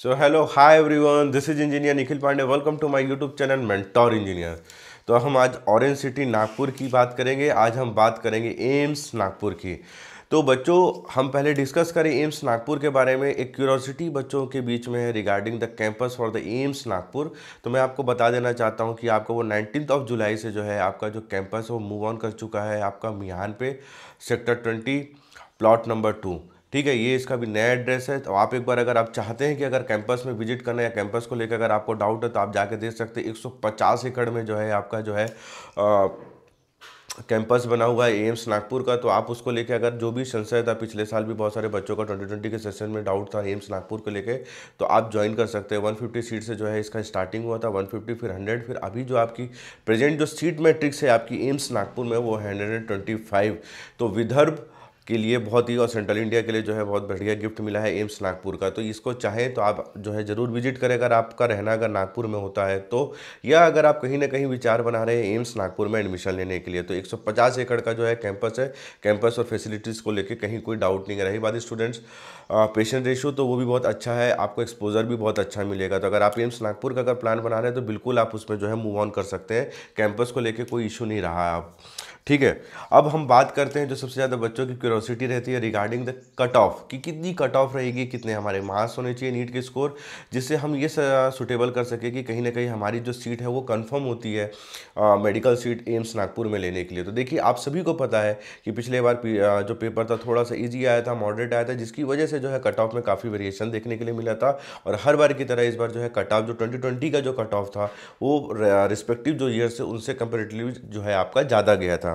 So hello hi everyone this is engineer Nikhil Pandey welcome to my YouTube channel mentor engineer तो हम आज orange city Nagpur की बात करेंगे आज हम बात करेंगे एम्स नागपुर की तो बच्चों हम पहले डिस्कस करें एम्स नागपुर के बारे में एक क्यूरोसिटी बच्चों के बीच में है regarding the campus for the AIIMS Nagpur तो मैं आपको बता देना चाहता हूं कि आपका वो नाइनटीन ऑफ जुलाई से जो है आपका जो कैंपस है वो मूव ऑन कर चुका है आपका मिहान पे sector twenty plot number two ठीक है ये इसका भी नया एड्रेस है तो आप एक बार अगर आप चाहते हैं कि अगर कैंपस में विजिट करना है या कैंपस को लेकर अगर आपको डाउट है तो आप जाके देख सकते हैं 150 एकड़ में जो है आपका जो है आ, कैंपस बना हुआ है एम्स नागपुर का तो आप उसको लेके अगर जो भी संशय था पिछले साल भी बहुत सारे बच्चों का ट्वेंटी ट्वेंटी के सेशन में डाउट था एम्स नागपुर को लेके तो आप ज्वाइन कर सकते हैं 150 सीट से जो है इसका स्टार्टिंग हुआ था 150 फिर 100 फिर अभी जो आपकी प्रेजेंट जो सीट मैट्रिक्स है आपकी एम्स नागपुर में वो हंड्रेड तो विदर्भ के लिए बहुत ही और सेंट्रल इंडिया के लिए जो है बहुत बढ़िया गिफ्ट मिला है एम्स नागपुर का तो इसको चाहे तो आप जो है ज़रूर विजिट करें अगर आपका रहना अगर नागपुर में होता है तो या अगर आप कहीं ना कहीं विचार बना रहे हैं एम्स नागपुर में एडमिशन लेने के लिए तो 150 एकड़ का जो है कैंपस है कैंपस और फैसिलिटीज़ को लेकर कहीं कोई डाउट नहीं रही बात स्टूडेंट्स पेशेंट रेशो तो वो भी बहुत अच्छा है आपको एक्सपोजर भी बहुत अच्छा मिलेगा तो अगर आप एम्स नागपुर का अगर प्लान बना रहे हैं तो बिल्कुल आप उसमें जो है मूव ऑन कर सकते हैं कैंपस को लेकर कोई इशू नहीं रहा है आप ठीक है अब हम बात करते हैं जो सबसे ज़्यादा बच्चों की क्यूरोसिटी रहती है रिगार्डिंग द कट ऑफ कि कितनी कट ऑफ रहेगी कितने हमारे मार्क्स होने चाहिए नीट के स्कोर जिससे हम ये सुटेबल कर सके कि कहीं ना कहीं हमारी जो सीट है वो कन्फर्म होती है मेडिकल सीट एम्स नागपुर में लेने के लिए तो देखिए आप सभी को पता है कि पिछले बार जो पेपर था थोड़ा सा ईजी आया था मॉडरेट आया था जिसकी वजह से जो है कट ऑफ में काफ़ी वेरिएशन देखने के लिए मिला था और हर बार की तरह इस बार जो है कट ऑफ जो ट्वेंटी का जो कट ऑफ था वो रिस्पेक्टिव जो ईयर से उनसे कंपेरेटिवली जो है आपका ज़्यादा गया था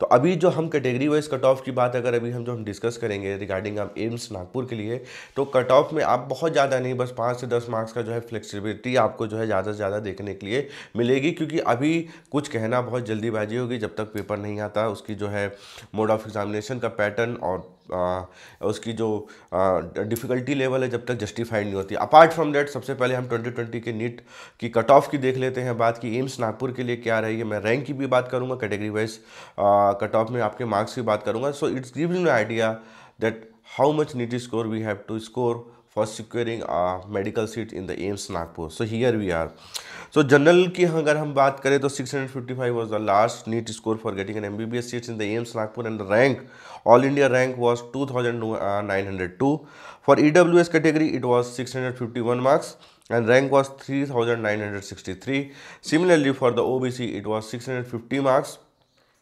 तो अभी जो हम कैटेगरी वाइज कट ऑफ की बात अगर बारे में हम जो हम डिस्कस करेंगे रिगार्डिंग आप एम्स नागपुर के लिए तो कट ऑफ में आप बहुत ज़्यादा नहीं बस पाँच से दस मार्क्स का जो है फ्लेक्सिबिलिटी आपको जो है ज़्यादा से ज़्यादा देखने के लिए मिलेगी क्योंकि अभी कुछ कहना बहुत जल्दीबाजी होगी जब तक पेपर नहीं आता उसकी जो है मोड ऑफ एग्जामिनेशन का पैटर्न और आ, उसकी जो डिफ़िकल्टी लेवल है जब तक जस्टिफाइड नहीं होती अपार्ट फ्रॉम दैट सबसे पहले हम 2020 के नीट की कट ऑफ की देख लेते हैं बात की एम्स नागपुर के लिए क्या रहेगी मैं रैंक की भी बात करूँगा कैटेगरी वाइज कट ऑफ में आपके मार्क्स की बात करूँगा so it's giving you idea that how much NEET score we have to score for securing a medical seat in the AIMS Nagpur. So here we are. So general की अगर हम 655 was the last NEET score for getting an MBBS seat in the AIMS Nagpur and the rank all India rank was 2902. For EWS category it was 651 marks and rank was 3963. Similarly for the OBC it was 650 marks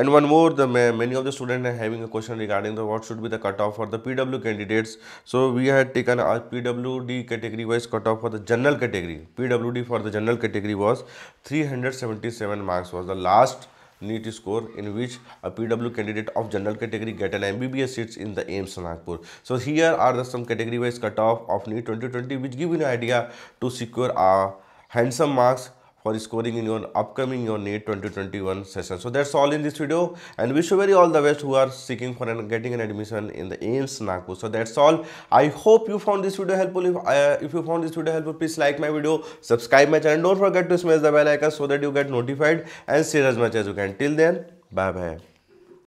And one more, the many of the students are having a question regarding the what should be the cutoff for the PW candidates. So we had taken a PWD category wise cutoff for the general category. PWD for the general category was 377 marks was the last NEET score in which a PW candidate of general category get an MBBS seats in the AIMS Nagpur. So here are the some category wise cutoff of NEET 2020 which give an idea to secure a uh, handsome marks for scoring in your upcoming your NEET 2021 session. So that's all in this video and wish you very all the best who are seeking for and getting an admission in the AIMS Nagpur. So that's all. I hope you found this video helpful. If, uh, if you found this video helpful, please like my video, subscribe my channel. Don't forget to smash the bell icon so that you get notified and share as much as you can. Till then, bye bye.